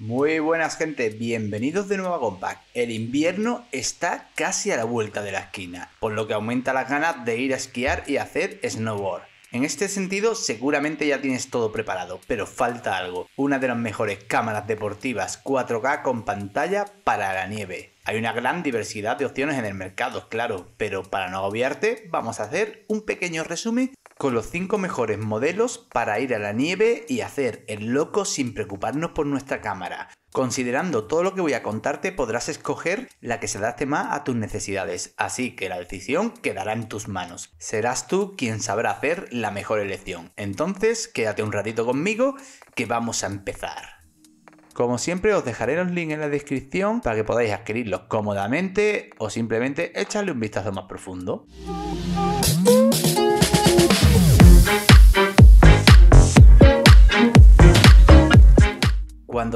Muy buenas gente, bienvenidos de nuevo a Compact. El invierno está casi a la vuelta de la esquina, por lo que aumenta las ganas de ir a esquiar y hacer snowboard. En este sentido, seguramente ya tienes todo preparado, pero falta algo, una de las mejores cámaras deportivas 4K con pantalla para la nieve. Hay una gran diversidad de opciones en el mercado, claro, pero para no agobiarte, vamos a hacer un pequeño resumen con los 5 mejores modelos para ir a la nieve y hacer el loco sin preocuparnos por nuestra cámara. Considerando todo lo que voy a contarte, podrás escoger la que se adapte más a tus necesidades, así que la decisión quedará en tus manos. Serás tú quien sabrá hacer la mejor elección. Entonces, quédate un ratito conmigo que vamos a empezar. Como siempre os dejaré los links en la descripción para que podáis adquirirlos cómodamente o simplemente echarle un vistazo más profundo.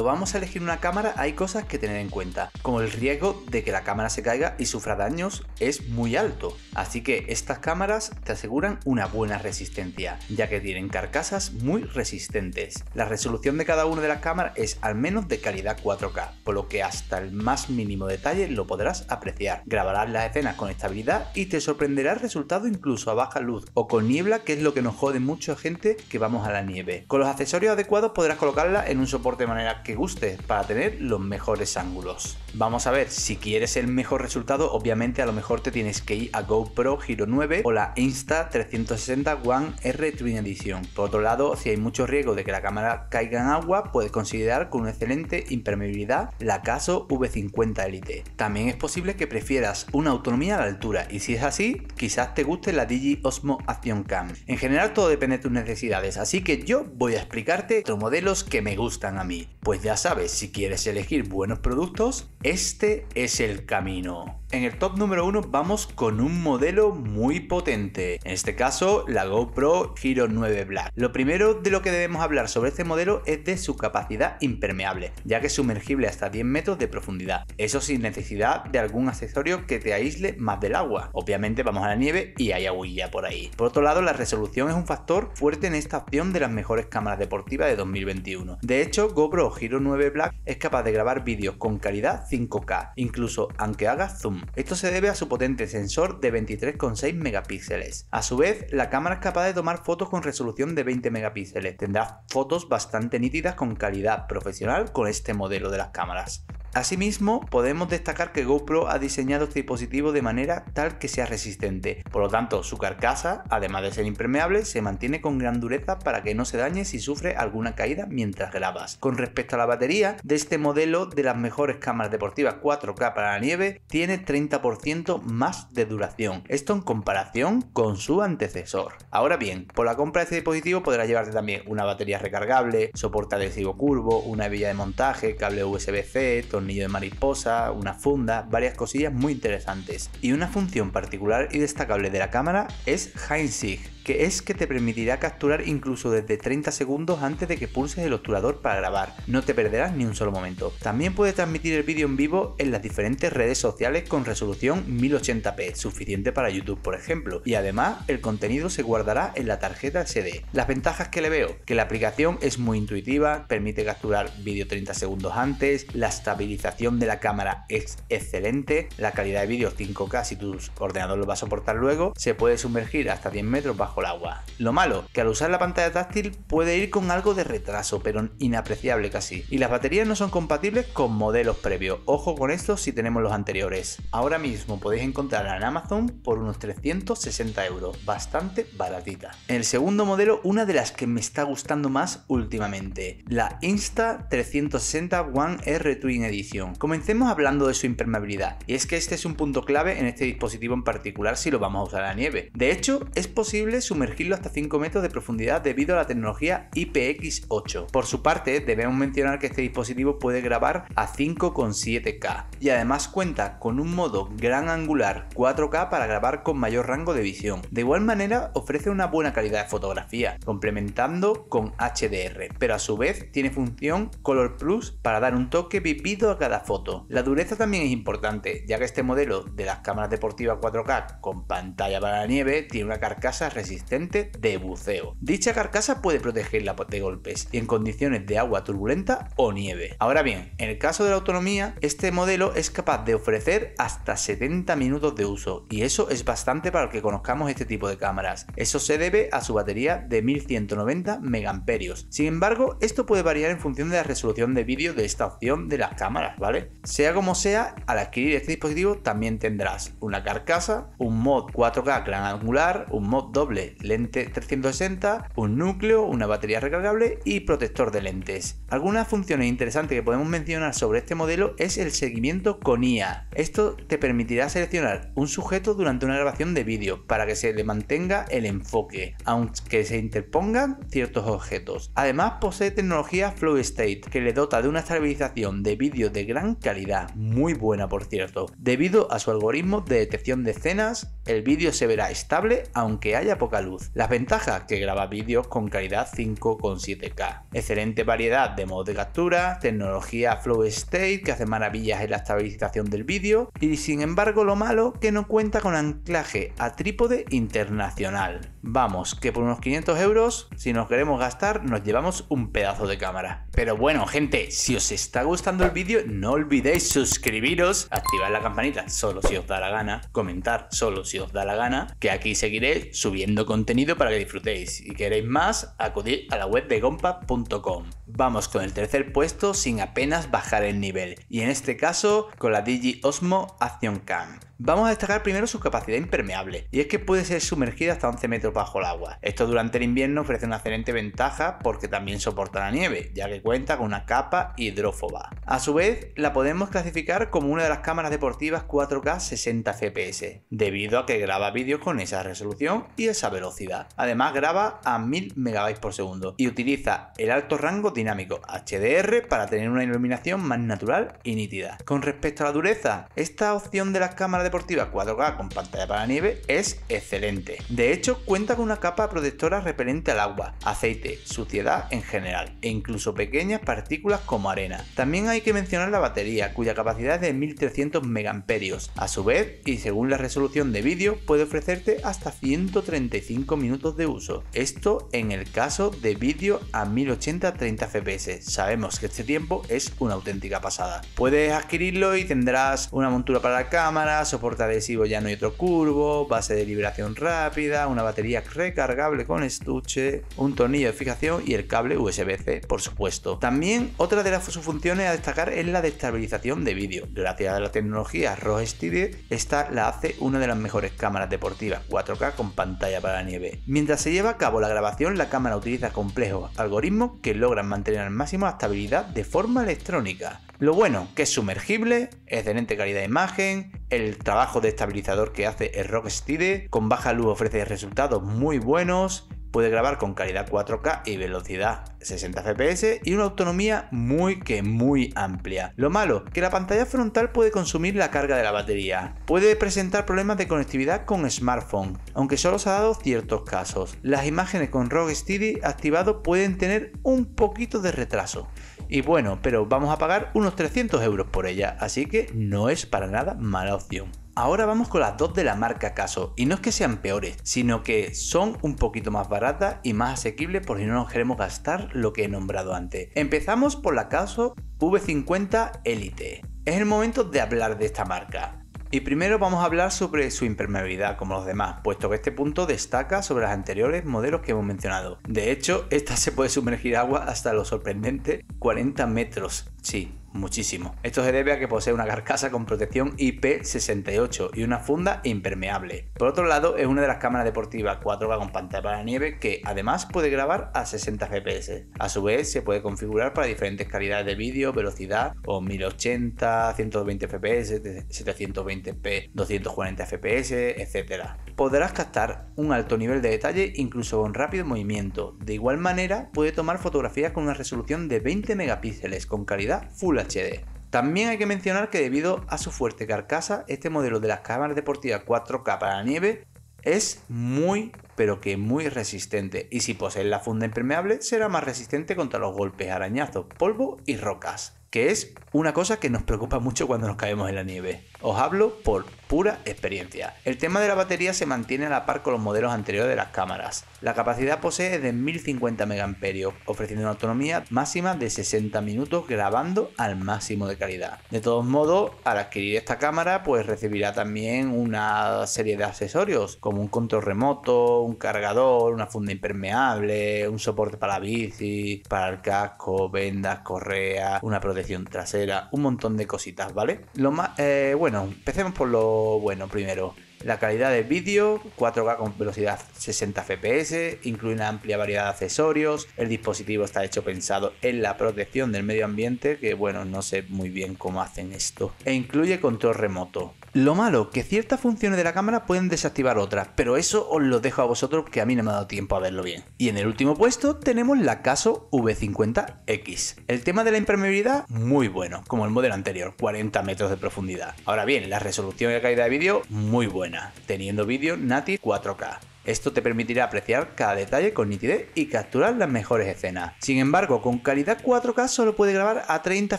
vamos a elegir una cámara hay cosas que tener en cuenta, como el riesgo de que la cámara se caiga y sufra daños es muy alto, así que estas cámaras te aseguran una buena resistencia, ya que tienen carcasas muy resistentes. La resolución de cada una de las cámaras es al menos de calidad 4K, por lo que hasta el más mínimo detalle lo podrás apreciar. Grabarás las escenas con estabilidad y te sorprenderá el resultado incluso a baja luz o con niebla, que es lo que nos jode mucho gente que vamos a la nieve. Con los accesorios adecuados podrás colocarla en un soporte de manera que guste para tener los mejores ángulos. Vamos a ver, si quieres el mejor resultado, obviamente a lo mejor te tienes que ir a GoPro Hero 9 o la Insta360 One R Twin Edition. Por otro lado, si hay mucho riesgo de que la cámara caiga en agua, puedes considerar con una excelente impermeabilidad la Caso V50 Elite. También es posible que prefieras una autonomía a la altura y si es así, quizás te guste la Digi Osmo Action Cam. En general todo depende de tus necesidades, así que yo voy a explicarte los modelos que me gustan a mí. Pues pues ya sabes, si quieres elegir buenos productos, este es el camino. En el top número uno vamos con un modelo muy potente, en este caso la GoPro giro 9 Black. Lo primero de lo que debemos hablar sobre este modelo es de su capacidad impermeable, ya que es sumergible hasta 10 metros de profundidad, eso sin necesidad de algún accesorio que te aísle más del agua. Obviamente vamos a la nieve y hay agüilla por ahí. Por otro lado, la resolución es un factor fuerte en esta opción de las mejores cámaras deportivas de 2021. De hecho, GoPro giro 9 Black es capaz de grabar vídeos con calidad 5K, incluso aunque haga zoom. Esto se debe a su potente sensor de 23,6 megapíxeles. A su vez, la cámara es capaz de tomar fotos con resolución de 20 megapíxeles. Tendrá fotos bastante nítidas con calidad profesional con este modelo de las cámaras. Asimismo, podemos destacar que GoPro ha diseñado este dispositivo de manera tal que sea resistente, por lo tanto su carcasa, además de ser impermeable, se mantiene con gran dureza para que no se dañe si sufre alguna caída mientras grabas. Con respecto a la batería, de este modelo de las mejores cámaras deportivas 4K para la nieve, tiene 30% más de duración, esto en comparación con su antecesor. Ahora bien, por la compra de este dispositivo podrás llevarte también una batería recargable, soporte adhesivo curvo, una hebilla de montaje, cable USB-C, nido de mariposa, una funda, varias cosillas muy interesantes. Y una función particular y destacable de la cámara es Heinz que es que te permitirá capturar incluso desde 30 segundos antes de que pulses el obturador para grabar, no te perderás ni un solo momento. También puedes transmitir el vídeo en vivo en las diferentes redes sociales con resolución 1080p, suficiente para YouTube por ejemplo, y además el contenido se guardará en la tarjeta SD. Las ventajas que le veo, que la aplicación es muy intuitiva, permite capturar vídeo 30 segundos antes, la estabilización de la cámara es excelente, la calidad de vídeo 5K si tu ordenador lo va a soportar luego, se puede sumergir hasta 10 metros bajo el agua. Lo malo, que al usar la pantalla táctil puede ir con algo de retraso, pero inapreciable casi. Y las baterías no son compatibles con modelos previos. Ojo con esto si tenemos los anteriores. Ahora mismo podéis encontrarla en Amazon por unos 360 euros, bastante baratita. El segundo modelo, una de las que me está gustando más últimamente, la Insta 360 One R Twin Edition. Comencemos hablando de su impermeabilidad, y es que este es un punto clave en este dispositivo en particular si lo vamos a usar a la nieve. De hecho, es posible sumergirlo hasta 5 metros de profundidad debido a la tecnología IPX8. Por su parte, debemos mencionar que este dispositivo puede grabar a 5,7K y además cuenta con un modo gran angular 4K para grabar con mayor rango de visión. De igual manera, ofrece una buena calidad de fotografía, complementando con HDR, pero a su vez tiene función Color Plus para dar un toque vivido a cada foto. La dureza también es importante, ya que este modelo de las cámaras deportivas 4K con pantalla para la nieve tiene una carcasa resistente resistente de buceo. Dicha carcasa puede protegerla de golpes y en condiciones de agua turbulenta o nieve. Ahora bien, en el caso de la autonomía, este modelo es capaz de ofrecer hasta 70 minutos de uso y eso es bastante para el que conozcamos este tipo de cámaras. Eso se debe a su batería de 1190 mAh. Sin embargo, esto puede variar en función de la resolución de vídeo de esta opción de las cámaras, ¿vale? Sea como sea, al adquirir este dispositivo también tendrás una carcasa, un mod 4K gran angular, un mod doble lente 360, un núcleo, una batería recargable y protector de lentes. Algunas funciones interesantes que podemos mencionar sobre este modelo es el seguimiento con IA. Esto te permitirá seleccionar un sujeto durante una grabación de vídeo para que se le mantenga el enfoque, aunque se interpongan ciertos objetos. Además posee tecnología Flow State que le dota de una estabilización de vídeo de gran calidad, muy buena por cierto. Debido a su algoritmo de detección de escenas, el vídeo se verá estable aunque haya luz. Las ventajas que graba vídeos con calidad 5,7K, excelente variedad de modos de captura, tecnología Flow State que hace maravillas en la estabilización del vídeo y sin embargo lo malo que no cuenta con anclaje a trípode internacional. Vamos, que por unos 500 euros, si nos queremos gastar, nos llevamos un pedazo de cámara. Pero bueno, gente, si os está gustando el vídeo, no olvidéis suscribiros, activar la campanita solo si os da la gana, comentar solo si os da la gana, que aquí seguiré subiendo contenido para que disfrutéis. y queréis más, acudir a la web de gompa.com. Vamos con el tercer puesto sin apenas bajar el nivel, y en este caso con la Digi Osmo Action Cam. Vamos a destacar primero su capacidad impermeable, y es que puede ser sumergida hasta 11 metros bajo el agua. Esto durante el invierno ofrece una excelente ventaja porque también soporta la nieve, ya que cuenta con una capa hidrófoba. A su vez, la podemos clasificar como una de las cámaras deportivas 4K 60 FPS, debido a que graba vídeos con esa resolución y esa velocidad. Además, graba a 1000 MB por segundo y utiliza el alto rango dinámico HDR para tener una iluminación más natural y nítida. Con respecto a la dureza, esta opción de las cámaras deportivas 4K con pantalla para nieve es excelente. De hecho, cuenta con una capa protectora repelente al agua, aceite, suciedad en general e incluso pequeñas partículas como arena. También hay que mencionar la batería, cuya capacidad es de 1300 megamperios A su vez, y según la resolución de vídeo, puede ofrecerte hasta 135 minutos de uso. Esto en el caso de vídeo a 1080 30 fps. Sabemos que este tiempo es una auténtica pasada. Puedes adquirirlo y tendrás una montura para la cámara, soporte adhesivo llano y otro curvo, base de liberación rápida, una batería recargable con estuche, un tornillo de fijación y el cable USB-C, por supuesto. También otra de las sus funciones a destacar es la de estabilización de vídeo. Gracias a la tecnología RockStide, esta la hace una de las mejores cámaras deportivas 4K con pantalla para la nieve. Mientras se lleva a cabo la grabación, la cámara utiliza complejos algoritmos que logran mantener al máximo la estabilidad de forma electrónica. Lo bueno, que es sumergible, excelente calidad de imagen, el trabajo de estabilizador que hace el Rocksteady, con baja luz ofrece resultados muy buenos, puede grabar con calidad 4K y velocidad 60 fps y una autonomía muy que muy amplia. Lo malo, que la pantalla frontal puede consumir la carga de la batería. Puede presentar problemas de conectividad con smartphone, aunque solo se ha dado ciertos casos. Las imágenes con ROG Steady activado pueden tener un poquito de retraso. Y bueno, pero vamos a pagar unos 300 euros por ella, así que no es para nada mala opción. Ahora vamos con las dos de la marca Caso, y no es que sean peores, sino que son un poquito más baratas y más asequibles por si no nos queremos gastar lo que he nombrado antes. Empezamos por la Caso V50 Elite. Es el momento de hablar de esta marca. Y primero vamos a hablar sobre su impermeabilidad como los demás, puesto que este punto destaca sobre los anteriores modelos que hemos mencionado. De hecho, esta se puede sumergir agua hasta lo sorprendente 40 metros. Sí, muchísimo. Esto se debe a que posee una carcasa con protección IP68 y una funda impermeable. Por otro lado, es una de las cámaras deportivas 4K con pantalla para nieve que además puede grabar a 60 fps. A su vez, se puede configurar para diferentes calidades de vídeo, velocidad o 1080, 120 fps, 720p, 240 fps, etc. Podrás captar un alto nivel de detalle incluso con rápido movimiento. De igual manera, puede tomar fotografías con una resolución de 20 megapíxeles con calidad Full HD. También hay que mencionar que debido a su fuerte carcasa, este modelo de las cámaras deportivas 4K para la nieve es muy pero que es muy resistente, y si posee la funda impermeable, será más resistente contra los golpes, arañazos, polvo y rocas, que es una cosa que nos preocupa mucho cuando nos caemos en la nieve. Os hablo por pura experiencia. El tema de la batería se mantiene a la par con los modelos anteriores de las cámaras. La capacidad posee de 1050 mAh, ofreciendo una autonomía máxima de 60 minutos grabando al máximo de calidad. De todos modos, al adquirir esta cámara, pues recibirá también una serie de accesorios, como un control remoto, un cargador, una funda impermeable, un soporte para la bici, para el casco, vendas, correas, una protección trasera, un montón de cositas, ¿vale? Lo más, eh, bueno, empecemos por lo bueno primero. La calidad de vídeo, 4K con velocidad 60 FPS, incluye una amplia variedad de accesorios, el dispositivo está hecho pensado en la protección del medio ambiente, que bueno, no sé muy bien cómo hacen esto, e incluye control remoto. Lo malo, que ciertas funciones de la cámara pueden desactivar otras, pero eso os lo dejo a vosotros que a mí no me ha dado tiempo a verlo bien. Y en el último puesto tenemos la Caso V50X. El tema de la impermeabilidad, muy bueno, como el modelo anterior, 40 metros de profundidad. Ahora bien, la resolución y la calidad de vídeo, muy buena teniendo vídeo Nati 4K. Esto te permitirá apreciar cada detalle con nitidez y capturar las mejores escenas. Sin embargo, con calidad 4K solo puede grabar a 30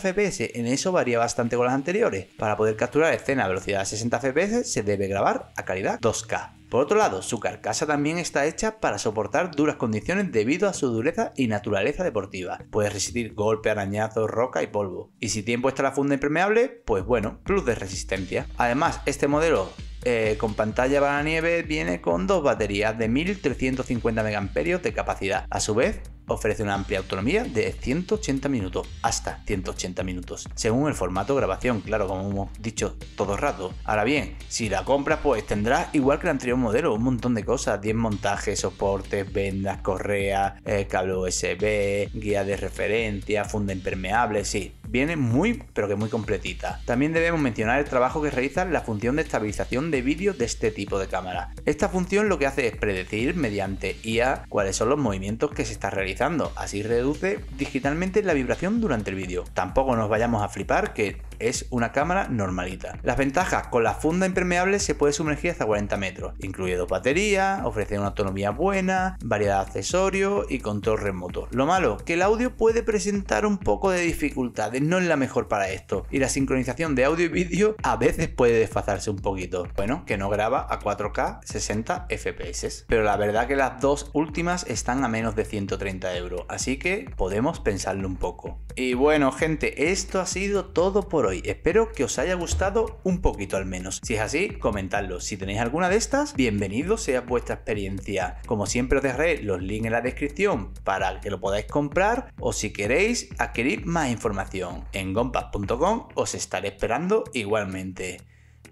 FPS, en eso varía bastante con las anteriores. Para poder capturar escenas a velocidad de 60 FPS se debe grabar a calidad 2K. Por otro lado, su carcasa también está hecha para soportar duras condiciones debido a su dureza y naturaleza deportiva. Puede resistir golpe, arañazos, roca y polvo. Y si tiempo está la funda impermeable, pues bueno, plus de resistencia. Además, este modelo eh, con pantalla para nieve viene con dos baterías de 1350 mAh de capacidad. A su vez, ofrece una amplia autonomía de 180 minutos, hasta 180 minutos, según el formato de grabación, claro, como hemos dicho todo rato. Ahora bien, si la compras, pues tendrás igual que el anterior modelo, un montón de cosas, 10 montajes, soportes, vendas, correas, eh, cable USB, guía de referencia, funda impermeable, sí, viene muy, pero que muy completita. También debemos mencionar el trabajo que realiza la función de estabilización de vídeo de este tipo de cámara. Esta función lo que hace es predecir mediante IA cuáles son los movimientos que se está realizando, así reduce digitalmente la vibración durante el vídeo. Tampoco nos vayamos a flipar que es una cámara normalita. Las ventajas, con la funda impermeable se puede sumergir hasta 40 metros, incluye dos baterías, ofrece una autonomía buena, variedad de accesorios y control remoto. Lo malo, que el audio puede presentar un poco de dificultades, no es la mejor para esto, y la sincronización de audio y vídeo a veces puede desfazarse un poquito. Bueno, que no graba a 4K 60 FPS, pero la verdad que las dos últimas están a menos de 130 euros, así que podemos pensarlo un poco. Y bueno gente, esto ha sido todo por hoy. Espero que os haya gustado un poquito al menos. Si es así, comentadlo. Si tenéis alguna de estas, bienvenido sea vuestra experiencia. Como siempre os dejaré los links en la descripción para que lo podáis comprar o si queréis adquirir más información. En gompas.com os estaré esperando igualmente.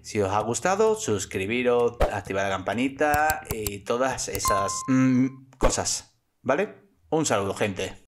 Si os ha gustado, suscribiros, activar la campanita y todas esas mm, cosas. ¿Vale? Un saludo, gente.